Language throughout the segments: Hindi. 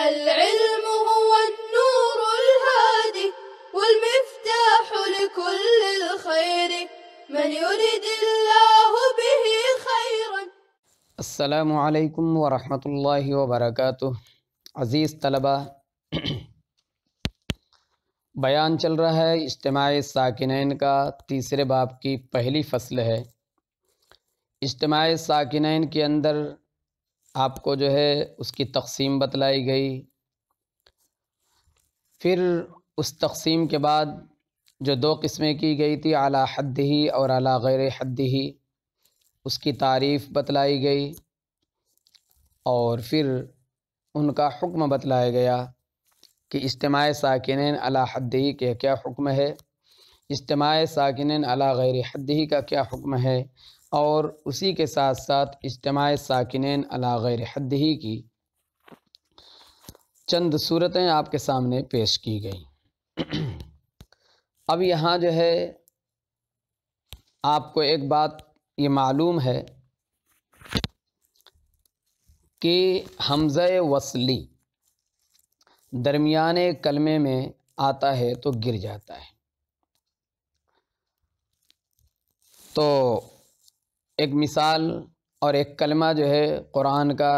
العلم هو النور الهادي والمفتاح لكل الخير من يريد الله به خيرا السلام عليكم ورحمة الله وبركاته عزيز طلبة बयान چل رہا ہے इज्तमाही ساکنین کا تیسرے باب کی پہلی فصل ہے इज्तमाही ساکنین کے اندر आपको जो है उसकी तकसीम बतलाई गई फिर उस तकसीम के बाद जो दो किस्में की गई थी अला हद ही और अला गैर हद ही उसकी तारीफ़ बतलाई गई और फिर उनका हुक्म बतलाया गया कि इज्तम साकिन अला हद ही के क्या हुक्म है इज्तम साकिन अला गैर हद ही का क्या हुक्म है और उसी के साथ साथ इज्तमा साकिन अला गैर हद ही की चंद सूरतें आपके सामने पेश की गई अब यहाँ जो है आपको एक बात ये मालूम है कि हमज़ वसली दरमियाने कलमे में आता है तो गिर जाता है तो एक मिसाल और एक कलमा जो है क़ुरान का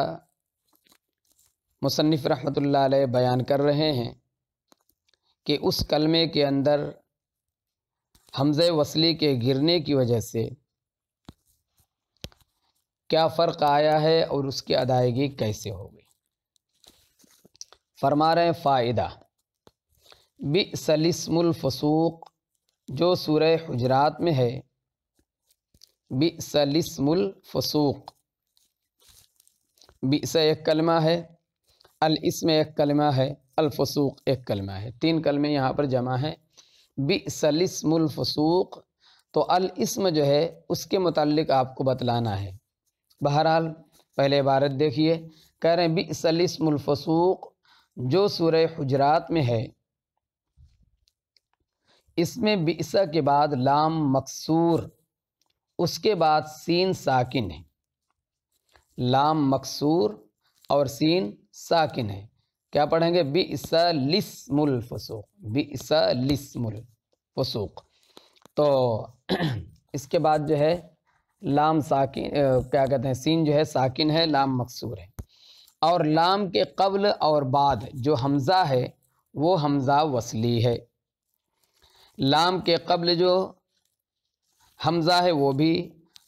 मुसनफ़ रहमतुल्लाह अलैह बयान कर रहे हैं कि उस कलमे के अंदर हमज़ वसली के गिरने की वजह से क्या फ़र्क आया है और उसकी अदायगी कैसे होगी फरमा रहे फ़ायदा बिसलिसमफ़सूक जो सूर हजरात में है बिसलिसमुल फसूक बिस एक कलमा है अल एक कलमा है अलफसूक एक कलमा है तीन कलमे यहाँ पर जमा हैं बिसलिसमुल फसूक तो अल जो है उसके मतलब आपको बतलाना है बहरहाल पहले इबारत देखिए कह रहे हैं बिसलिसमुल फसूक जो सूर्य हजरात में है इसमें बिसा के बाद लाम मकसूर उसके बाद सीन साकिन है लाम मकसूर और सीन साकिन है क्या पढ़ेंगे बी बी इसमुलफसूक बि फसूक तो इसके बाद जो है लाम साकिन क्या कहते हैं सीन जो है साकिन है लाम मकसूर है और लाम के कबल और बाद जो हमज़ा है वो हमज़ा वसली है लाम के कबल जो हमज़ा है वो भी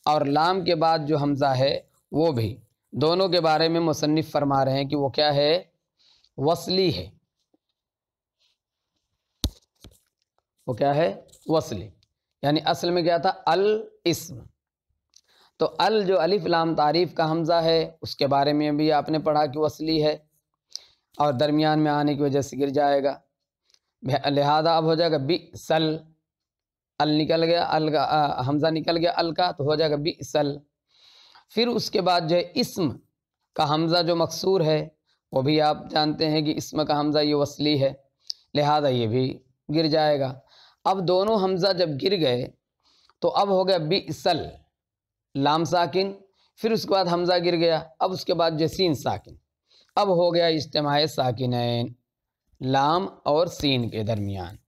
और लाम के बाद जो हमज़ा है वो भी दोनों के बारे में मुसनफ़ फरमा रहे हैं कि वो क्या है वसली है वो क्या है वसली यानी असल में क्या था अल इसम तो अल जो अलिफ लाम तारीफ़ का हमज़ा है उसके बारे में भी आपने पढ़ा कि वसली है और दरमियान में आने की वजह से गिर जाएगा लिहाजा अब हो जाएगा बी सल अल निकल गया अल का हमज़ा निकल गया अल का तो हो जाएगा बी फिर उसके बाद जो है इसम का हमज़ा जो मकसूर है वो भी आप जानते हैं कि इसम का हमज़ा ये वसली है लिहाजा ये भी गिर जाएगा अब दोनों हमज़ा जब गिर गए तो अब हो गया बिसल लाम साकिन फिर उसके बाद हमज़ा गिर गया अब उसके बाद सीन साकिन अब हो गया इज्तम साकिन लाम और सीन के दरमियान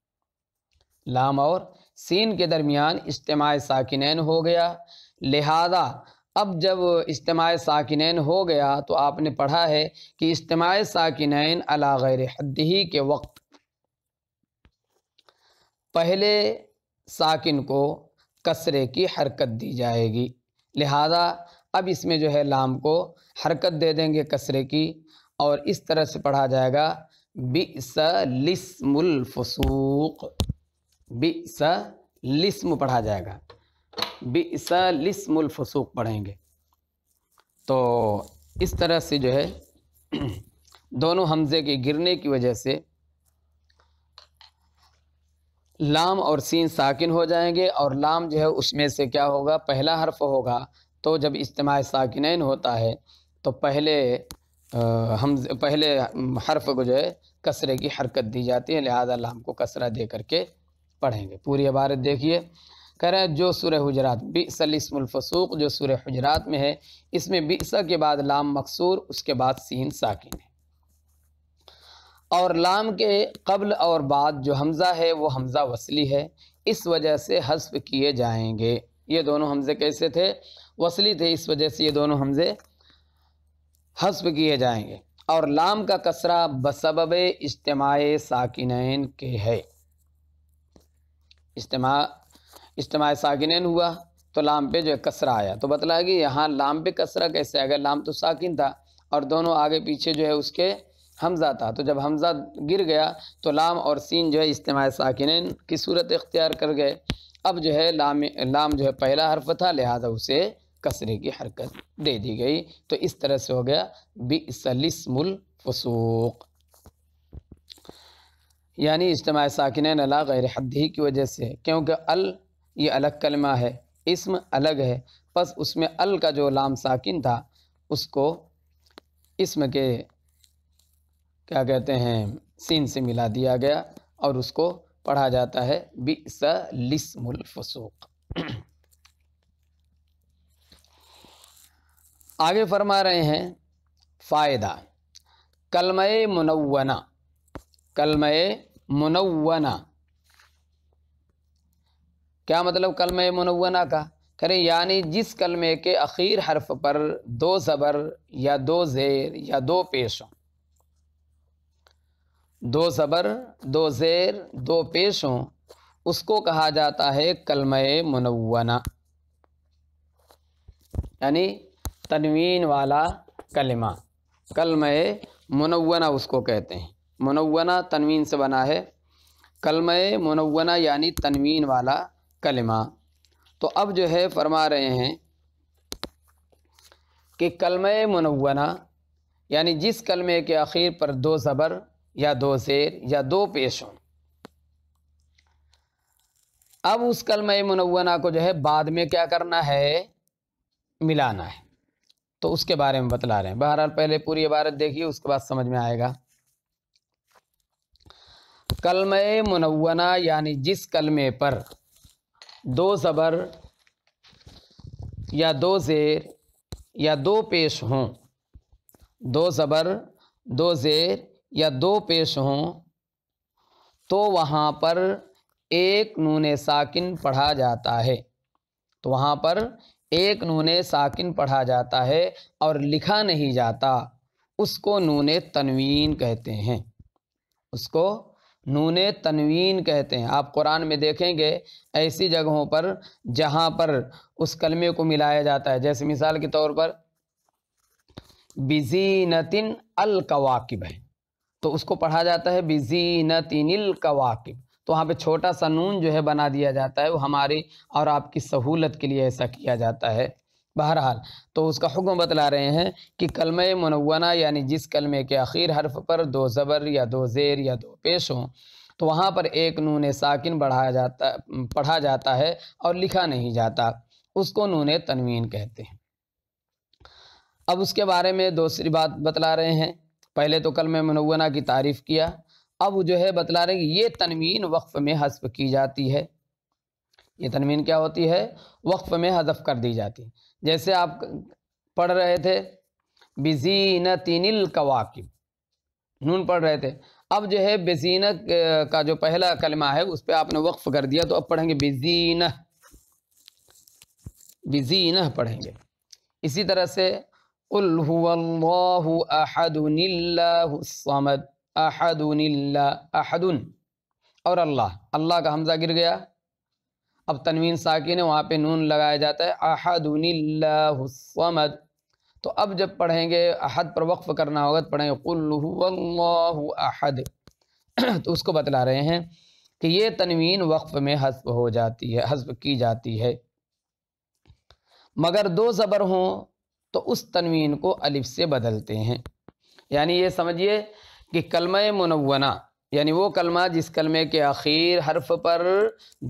लाम और सीन के दरमियान इज्तम साकिन हो गया लिहाजा अब जब इज्तम साकिन हो गया तो आपने पढ़ा है कि इज्तम साकिन अला गैर ही के वक्त पहले साकिन को कसरे की हरकत दी जाएगी लिहाजा अब इसमें जो है लाम को हरकत दे देंगे कसरे की और इस तरह से पढ़ा जाएगा बिसलिसमुलफसूक बिसलिस्म पढ़ा जाएगा बिसा पढ़ेंगे तो इस तरह से जो है दोनों हमज़े के गिरने की वजह से लाम और सीन साकिन हो जाएंगे और लाम जो है उसमें से क्या होगा पहला हर्फ होगा तो जब इज्तम साकिन होता है तो पहले हम पहले हर्फ को जो है कसरे की हरकत दी जाती है लिहाजा लाम को कसरा दे करके पढ़ेंगे पूरी इबारत देखिए कह रहे हैं जो सूर्य हजरात बिसलिसमफसूक जो सूर्य हजरात में है इसमें बिसा के बाद लाम मकसूर उसके बाद सीन साकिन है और लाम के कबल और बाद जो हमज़ा है वो हमज़ा वसली है इस वजह से हसफ किए जाएंगे ये दोनों हमज़े कैसे थे वसली थे इस वजह से ये दोनों हमज़े हसफ किए जाएंगे और लाम का कसरा बसब इज्तम साकिन के है इज्तम इज्तम साकिन हुआ तो लाम पे जो है कसरा आया तो बतला कि यहाँ लाम पे कसरा कैसे आ गया लाम तो साकिन था और दोनों आगे पीछे जो है उसके हमज़ा था तो जब हमज़ा गिर गया तो लाम और सीन जो है इज्तम साकिन की सूरत इख्तियार कर गए अब जो है लाम लाम जो है पहला हरफ था लिहाजा उसे कसरे की हरकत दे दी गई तो इस तरह से हो गया बिसलिसमुल फसूक यानी इज्तम साकिन नला गैर हद्दी की वजह से क्योंकि अल ये अलग कलमा है इसम अलग है बस उसमें अल का जो लाम साकिन था उसको इसम के क्या कहते हैं सीन से मिला दिया गया और उसको पढ़ा जाता है बिसमफसूक आगे फरमा रहे हैं फ़ायदा कलमय मुनवना कलम मुनवना क्या मतलब कलम मुनवना का करें यानी जिस कलमे के अखीर हर्फ पर दो ज़बर या दो ज़ेर या दो पेश हों दो ज़बर दो ज़ेर दो पेश हों उसको कहा जाता है कलम मुनवना यानी तनवीन वाला कलमा कलम मुनवना उसको कहते हैं मनवना तनवीन से बना है कलम मनवना यानी तनवीन वाला कलमा तो अब जो है फरमा रहे हैं कि कलम मनवना यानी जिस कलमे के आखिर पर दो ज़बर या दो शेर या दो पेश हों अब उस कलम मनवना को जो है बाद में क्या करना है मिलाना है तो उसके बारे में बतला रहे हैं बहरहाल पहले पूरी इबारत देखिए उसके बाद समझ में आएगा कलम मुनवना यानी जिस कलमे पर दो ज़बर या दो ज़ेर या दो पेश हों दो ज़बर दो ज़ेर या दो पेश हों तो वहाँ पर एक नून साकिन पढ़ा जाता है तो वहाँ पर एक नून साकिन पढ़ा जाता है और लिखा नहीं जाता उसको नून तनवीन कहते हैं उसको नून तनवीन कहते हैं आप कुरान में देखेंगे ऐसी जगहों पर जहाँ पर उस कलमे को मिलाया जाता है जैसे मिसाल के तौर पर अल कवाकिब है तो उसको पढ़ा जाता है अल कवाकिब तो वहाँ पे छोटा सा नून जो है बना दिया जाता है वो हमारी और आपकी सहूलत के लिए ऐसा किया जाता है बहरहाल तो उसका हुक्म बतला रहे हैं कि कलम मनवाना यानी जिस कलमे के आखिर हर्फ पर दो ज़बर या दो ज़ेर या दो पेश हों तो वहाँ पर एक नून साकिन बढ़ाया जाता पढ़ा जाता है और लिखा नहीं जाता उसको नून तनवीन कहते हैं अब उसके बारे में दूसरी बात बतला रहे हैं पहले तो कलम मनवाना की तारीफ़ किया अब जो है बतला रहे हैं ये तनवीन वक्फ़ में हसफ की जाती है ये तनवीन क्या होती है वक्फ़ में हजफ कर दी जाती है जैसे आप पढ़ रहे थे बिजीन तीनिल कवाकिब नून पढ़ रहे थे अब जो है बेजीन का जो पहला कलमा है उस पर आपने वक्फ कर दिया तो अब पढ़ेंगे बिजीन बिजीन पढ़ेंगे इसी तरह से अहदुन और अल्लाह अल्लाह का हमजा गिर गया अब तनवीन साकिन है वहाँ पे नून लगाया जाता है अहदुनिल्लासमद तो अब जब पढ़ेंगे अहद पर वक्फ़ करना होगा तो पढ़ेंगे अहद तो उसको बतला रहे हैं कि ये तनवीन वक्फ़ में हसब हो जाती है हसब की जाती है मगर दो ज़बर हों तो उस तनवीन को अलिफ से बदलते हैं यानी ये समझिए कि कलम मनवना यानी वो कलमा जिस कलमे के आखिर हर्फ पर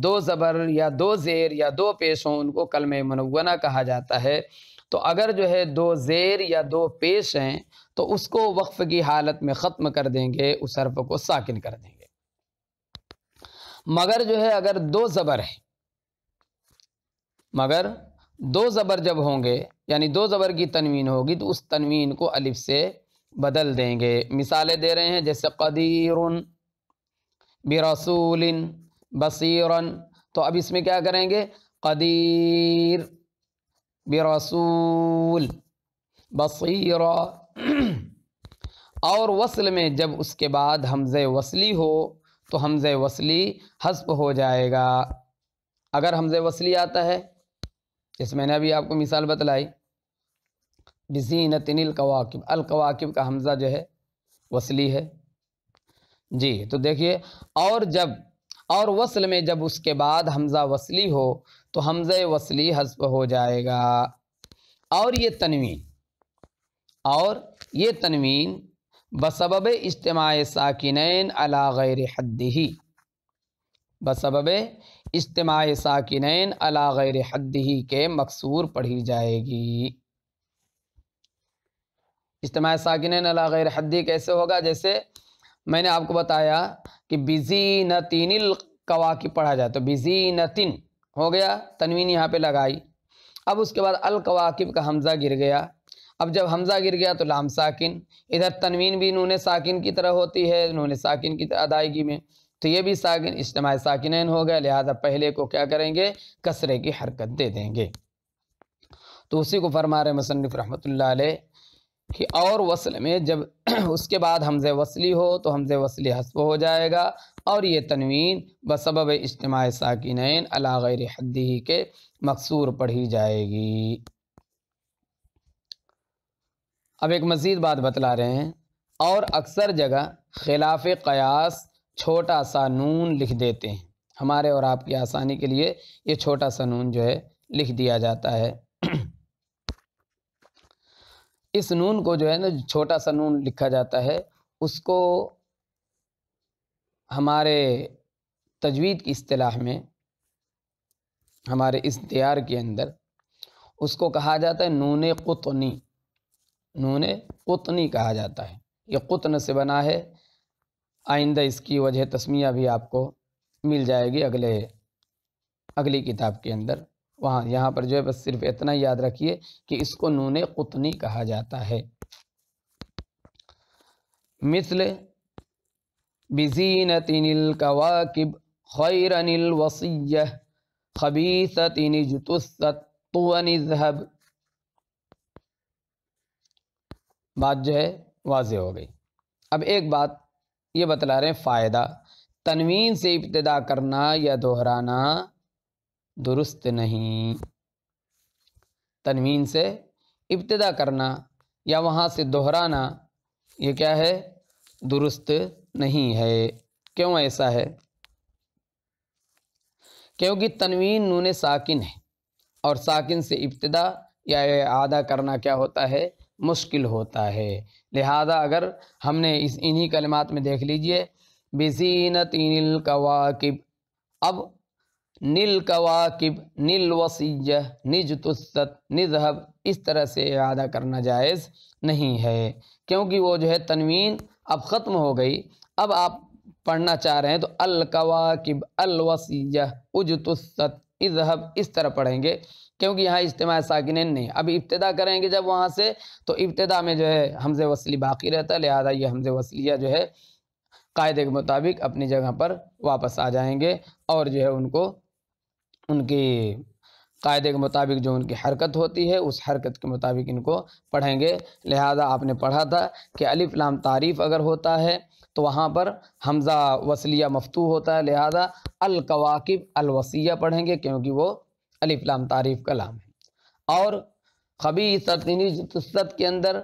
दो ज़बर या दो ज़ेर या दो पेश हों उनको कलम मनवना कहा जाता है तो अगर जो है दो ज़ेर या दो पेश हैं तो उसको वक्फ़ की हालत में ख़त्म कर देंगे उस हर्फ को साकिन कर देंगे मगर जो है अगर दो ज़बर है मगर दो ज़बर जब होंगे यानी दो ज़बर की तनवीन होगी तो उस तनवीन को अलिफ से बदल देंगे मिसालें दे रहे हैं जैसे कदीरुन बरसूलिन बसीरन तो अब इसमें क्या करेंगे कदीर बरसूल बसीरा और वसल में जब उसके बाद हमज़ वसली हो तो हमज़ वसली हसब हो जाएगा अगर हमज़ वसली आता है जैसे मैंने अभी आपको मिसाल बतलाई बजीनतिन अल अलकवाकिब का हमज़ा जो है वसली है जी तो देखिए और जब और वसल में जब उसके बाद हमज़ा वसली हो तो हमज़ वसली हसब हो जाएगा और ये तनवीन और ये तनवीन बसबब इज्तम साकिन अला गैर हद्दी बसबब इज्तम साकिन अला गैर हद्दी के मकसूर पढ़ी जाएगी इज्तम साकिन अला गैर हद्दी कैसे होगा जैसे मैंने आपको बताया कि बिजी नतीनिल कवा की पढ़ा जाए तो बिजी तीन हो गया तनवीन यहाँ पे लगाई अब उसके बाद अलकवाकिब का हमज़ा गिर गया अब जब हमज़ा गिर गया तो लाम साकिन इधर तनवीन भी नून साकिन की तरह होती है नून साकिन की अदायगी में तो ये भी साकिन इज्तम साकिन हो गया लिहाजा पहले को क्या करेंगे कसरे की हरकत दे देंगे तो उसी को फरमा रहे मुसनफ़ रहमत ला कि और वसल में जब उसके बाद हमज़ वसली हो तो हमज़ वसली हसब हो जाएगा और ये तनवीन बसब इज्तम साकिन अलागैर हद्दी के मकसूर पढ़ी जाएगी अब एक मज़ीद बात बतला रहे हैं और अक्सर जगह खिलाफ कयास छोटा सा नून लिख देते हैं हमारे और आपकी आसानी के लिए ये छोटा सा नून जो है लिख दिया जाता है इस नून को जो है ना छोटा सा नून लिखा जाता है उसको हमारे तजवीद की अतलाह में हमारे तैयार के अंदर उसको कहा जाता है नून कुतनी नून कुतनी कहा जाता है ये कुतन से बना है आइंदा इसकी वजह तस्मिया भी आपको मिल जाएगी अगले अगली किताब के अंदर वहाँ यहाँ पर जो है बस सिर्फ इतना याद रखिए कि इसको नून कुतनी कहा जाता है मिसल तिनिल कवाकिब खैरनिल वसीय खबीसतिनि जुतुसत तुवनिजहब बात जो है वाज हो गई अब एक बात ये बतला रहे हैं फ़ायदा तनवीन से इब्तदा करना या दोहराना दुरुस्त नहीं तनवीन से इब्तदा करना या वहाँ से दोहराना ये क्या है दुरुस्त नहीं है क्यों ऐसा है क्योंकि तनवीन नून साकिन है और साकिन से इब्तदा या आदा करना क्या होता है मुश्किल होता है लिहाजा अगर हमने इस इन्हीं कलमात में देख लीजिए बेजीनत कवाकिब अब नील कवाकिब नील वसीज निज तुस्त निजहब इस तरह से अदा करना जायज़ नहीं है क्योंकि वो जो है तनवीन अब ख़त्म हो गई अब आप पढ़ना चाह रहे हैं तो अल कवाकिब अल वसीज उज तुस्त इजहब इस तरह पढ़ेंगे क्योंकि यहाँ इज्तम साकिन नहीं अब इब्तदा करेंगे जब वहाँ से तो इब्तदा में जो है हमज़ वसली बाकी रहता है लिहाजा ये हमज़ वसलिया जो है कायदे के मुताबिक अपनी जगह पर वापस आ जाएंगे और जो है उनको उनकी कायदे के मुताबिक जो उनकी हरकत होती है उस हरकत के मुताबिक इनको पढ़ेंगे लिहाजा आपने पढ़ा था कि अलिफ लाम तारीफ़ अगर होता है तो वहाँ पर हमज़ा वसलिया मफतू होता है लिहाजा अलकवाकिब अलवसिया पढ़ेंगे क्योंकि वो अलिफ लाम तारीफ़ का लाम है और खबी सतनीजत के अंदर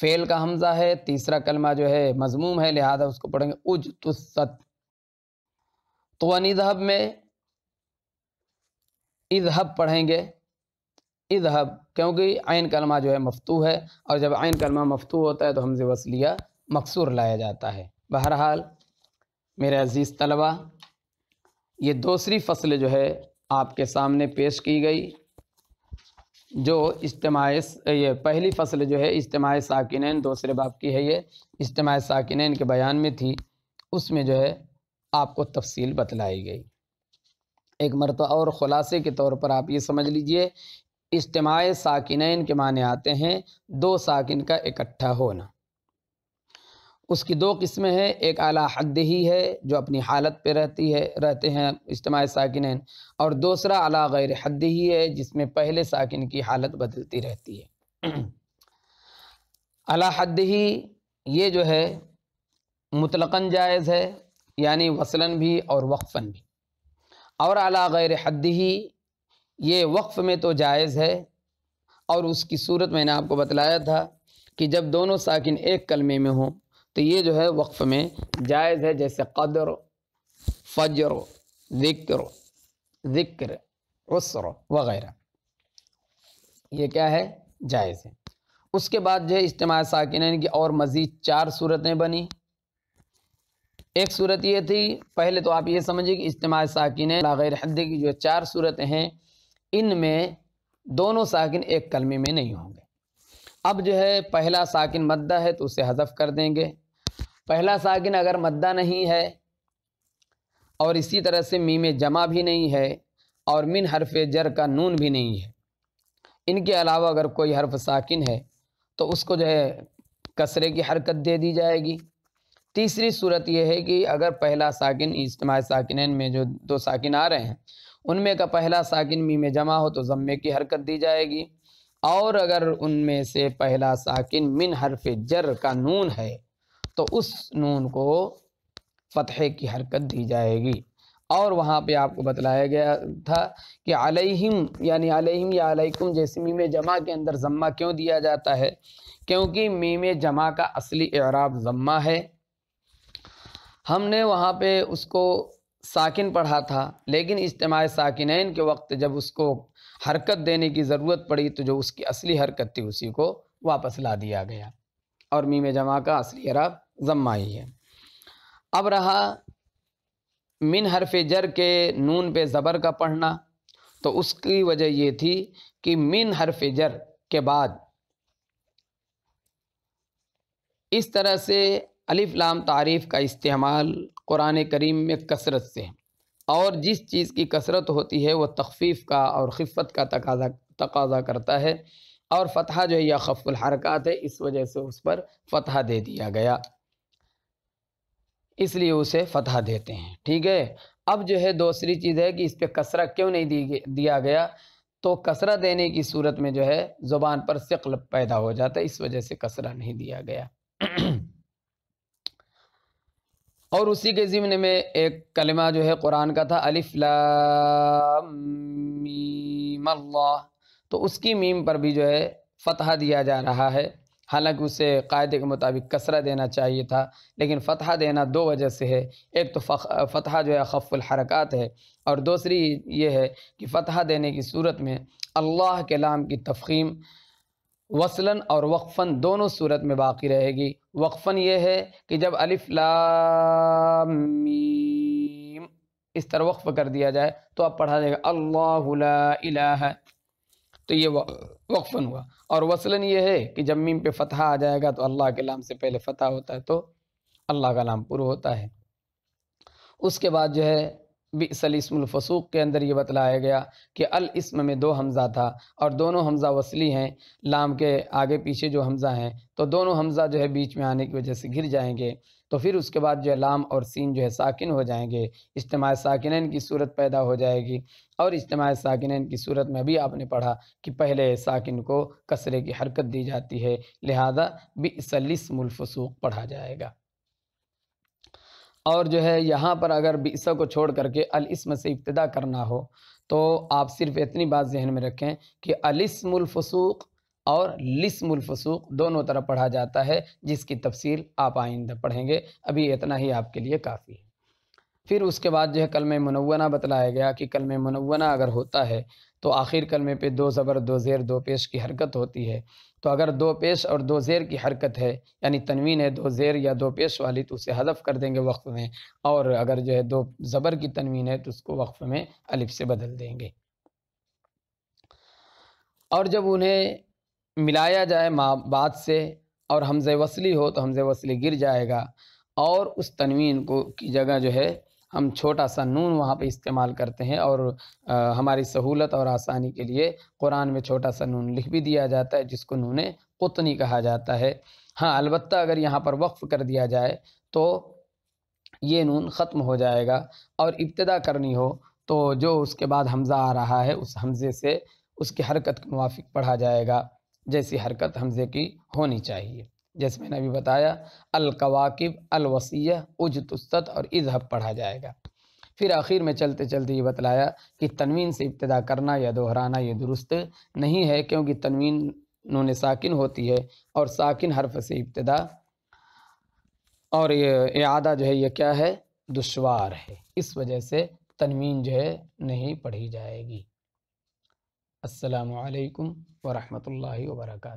फ़ेल का हमज़ा है तीसरा कलमा जो है मजमूम है लिहाजा उसको पढ़ेंगे उज तुसत तो में इजहब पढ़ेंगे इजहब क्योंकि आयन कलमा जो है मफतू है और जब आयन कलमा मफतू होता है तो हमसे वसलिया मकसूर लाया जाता है बहरहाल मेरे अज़ीज़ तलबा ये दूसरी फसल जो है आपके सामने पेश की गई जो इज्तम ये पहली फसल जो है इज्तम साकिन दूसरे बाप की है ये इज्तम साकिन के बयान में थी उसमें जो है आपको तफसील बतलाई गई एक मरतबा और ख़ुलासे के तौर पर आप ये समझ लीजिए इज्तम साकिन के माने आते हैं दो साकिन का इकट्ठा होना उसकी दो किस्में हैं एक आला हद ही है जो अपनी हालत पे रहती है रहते हैं इज्तम साकिन और दूसरा आला गैर हद ही है जिसमें पहले साकिन की हालत बदलती रहती है अला हद ही ये जो है मुतलकन जायज़ है यानी वसलन भी और वक्फ़न भी और अला गैर हद ही ये वक्फ़ में तो जायज़ है और उसकी सूरत मैंने आपको बतलाया था कि जब दोनों साकिन एक कलमे में हों तो ये जो है वक्फ़ में जायज़ है जैसे कदर फजर ज़िक्र ज़िक्र उसर वगैरह ये क्या है जायज़ है उसके बाद जो है इज्तम साकिन की और मज़ीद चार सूरतें बनी एक सूरत ये थी पहले तो आप ये समझिए कि इज्तम साकिन लागैर हद की जो चार सूरतें हैं इनमें दोनों साकिन एक कलमे में नहीं होंगे अब जो है पहला साकिन मद्दा है तो उसे हजफ कर देंगे पहला साकिन अगर मद्दा नहीं है और इसी तरह से मी में जमा भी नहीं है और मिन हरफ जर का नून भी नहीं है इनके अलावा अगर कोई हरफ साकिन है तो उसको जो है कसरे की हरकत दे दी जाएगी तीसरी सूरत यह है कि अगर पहला साकिन इज्तम साकिन में जो दो साकिन आ रहे हैं उनमें का पहला साकिन मी में जमा हो तो ज़म्मे की हरकत दी जाएगी और अगर उनमें से पहला साकिन मिन हरफ जर का नून है तो उस नून को फतेह की हरकत दी जाएगी और वहाँ पे आपको बतलाया गया था कि अलैहिम यानी अलैहिम या अलैकुम जैसे मीम जमा के अंदर जम्मा क्यों दिया जाता है क्योंकि मीम जमा का असली एराब जम्मा है हमने वहाँ पे उसको साकिन पढ़ा था लेकिन इज्तम साकिनैन के वक्त जब उसको हरकत देने की ज़रूरत पड़ी तो जो उसकी असली हरकत थी उसी को वापस ला दिया गया और मीम जमा का असली अरब जमा ही है अब रहा मिन हरफ जर के नून पे ज़बर का पढ़ना तो उसकी वजह ये थी कि मिन हरफ जर के बाद इस तरह से अलिफ लाम तारीफ़ का इस्तेमाल कुरान करीम में कसरत से और जिस चीज़ की कसरत होती है वह तखफ़ीफ़ का और खफ़त का तकाजा तकाजा करता है और फतह जो है यह खफुल हरकत है इस वजह से उस पर फतह दे दिया गया इसलिए उसे फतह देते हैं ठीक है अब जो है दूसरी चीज़ है कि इस पर कसरा क्यों नहीं दी दिया गया तो कसरा देने की सूरत में जो है ज़ुबान पर शक्ल पैदा हो जाता है इस वजह से कसरा नहीं दिया गया और उसी के ज़िमन में एक कलमा जो है कुरान का था अलिफ तो उसकी मीम पर भी जो है फ़तह दिया जा रहा है हालांकि उसे कायदे के मुताबिक कसरा देना चाहिए था लेकिन फ़तह देना दो वजह से है एक तो फ़तह जो है खफुल हरकत है और दूसरी ये है कि फ़तह देने की सूरत में अल्लाह के लाम की तफ़ीम वसला और वक्फ़न दोनों सूरत में बाकी रहेगी वक्फ़न ये है कि जब अलिफ लामीम इस तरह वक्फ़ कर दिया जाए तो आप पढ़ा जाएगा अल्लाह तो ये वक्फ़न हुआ और वसलन ये है कि जब मीम पे फतहा आ जाएगा तो अल्लाह के नाम से पहले फतह होता है तो अल्लाह का नाम पूरा होता है उसके बाद जो है बिसलस्मफ़सूक के अंदर ये बतलाया गया कि अल इसम में दो हमज़ा था और दोनों हमज़ा वसली हैं लाम के आगे पीछे जो हमज़ा हैं तो दोनों हमज़ा जो है बीच में आने की वजह से गिर जाएंगे तो फिर उसके बाद जो है लाम और सीन जो है साकिन हो जाएंगे इज्तम साकिन की सूरत पैदा हो जाएगी और इज्तम साकिन की सूरत में भी आपने पढ़ा कि पहले साकिन को कसरे की हरकत दी जाती है लिहाजा बिसलस्मफ़सूक पढ़ा जाएगा और जो है यहाँ पर अगर बीस को छोड़ करके अलस्म से इब्तदा करना हो तो आप सिर्फ इतनी बात जहन में रखें कि अलस्मुलफसूक और लिस्मुलफसूक दोनों तरफ पढ़ा जाता है जिसकी तफसील आप आइंदा पढ़ेंगे अभी इतना ही आपके लिए काफ़ी है फिर उसके बाद जो है कलम मनवना बतलाया गया कि कलम मनवना अगर होता है तो आखिर कलमे पे दो ज़बर दो ज़ेर दो पेश की हरकत होती है तो अगर दो पेश और दो ज़ेर की हरकत है यानी तनवीन है दो ज़ेर या दो पेश वाली तो उसे हदफ कर देंगे वक्फ़ में और अगर जो है दो ज़बर की तनवीन है तो उसको वक्फ़ में अलिफ से बदल देंगे और जब उन्हें मिलाया जाए माँ बात से और हमज़ वसली हो तो हमज़ वसली गिर जाएगा और उस तनवीन को की जगह जो है हम छोटा सा नून वहाँ पे इस्तेमाल करते हैं और आ, हमारी सहूलत और आसानी के लिए कुरान में छोटा सा नून लिख भी दिया जाता है जिसको नून कुतनी कहा जाता है हाँ अलबत्त अगर यहाँ पर वक्फ़ कर दिया जाए तो ये नून ख़त्म हो जाएगा और इब्तदा करनी हो तो जो उसके बाद हमज़ा आ रहा है उस हमज़े से उसकी हरकत के मुआफ़ पढ़ा जाएगा जैसी हरकत हमज़े की होनी चाहिए जैसे मैंने अभी बताया अलवसी उज उजतुस्त और इजहब पढ़ा जाएगा फिर आखिर में चलते चलते ये बतलाया कि तनवीन से इब्तदा करना या दोहराना ये दुरुस्त नहीं है क्योंकि तनवीन नून साकिन होती है और साकिन हर्फ से इब्तदा और ये आदा जो है ये क्या है दुशवार है इस वजह से तनवीन जो है नहीं पढ़ी जाएगी असलकम वरहमल वर्का